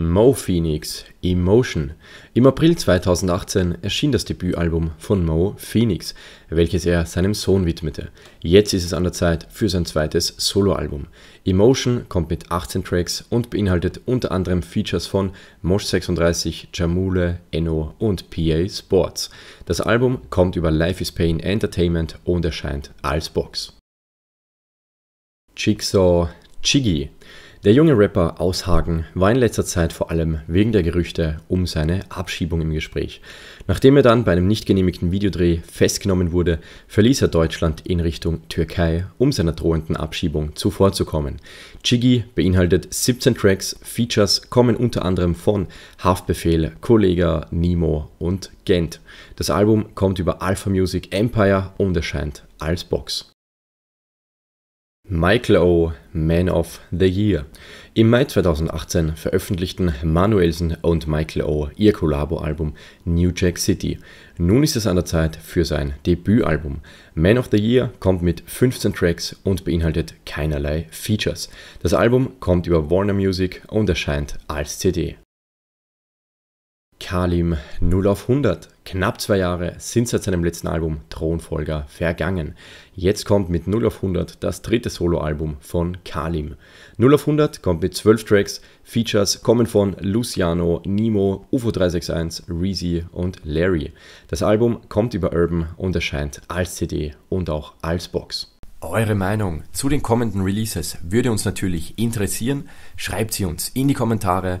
Mo Phoenix Emotion. Im April 2018 erschien das Debütalbum von Mo Phoenix, welches er seinem Sohn widmete. Jetzt ist es an der Zeit für sein zweites Soloalbum. Emotion kommt mit 18 Tracks und beinhaltet unter anderem Features von Mosh36, Jamule, Enno und PA Sports. Das Album kommt über Life is Pain Entertainment und erscheint als Box. Jigsaw Chiggy der junge Rapper aus Hagen war in letzter Zeit vor allem wegen der Gerüchte um seine Abschiebung im Gespräch. Nachdem er dann bei einem nicht genehmigten Videodreh festgenommen wurde, verließ er Deutschland in Richtung Türkei, um seiner drohenden Abschiebung zuvorzukommen. Chigi beinhaltet 17 Tracks, Features kommen unter anderem von Haftbefehl, Kollega, Nemo und Gent. Das Album kommt über Alpha Music Empire und erscheint als Box. Michael O. Man of the Year. Im Mai 2018 veröffentlichten Manuelsen und Michael O. ihr Collabo-Album New Jack City. Nun ist es an der Zeit für sein Debütalbum. Man of the Year kommt mit 15 Tracks und beinhaltet keinerlei Features. Das Album kommt über Warner Music und erscheint als CD. Kalim 0 auf 100. Knapp zwei Jahre sind seit seinem letzten Album Thronfolger vergangen. Jetzt kommt mit 0 auf 100 das dritte Soloalbum von Kalim. 0 auf 100 kommt mit 12 Tracks. Features kommen von Luciano, Nemo, UFO361, Reezy und Larry. Das Album kommt über Urban und erscheint als CD und auch als Box. Eure Meinung zu den kommenden Releases würde uns natürlich interessieren. Schreibt sie uns in die Kommentare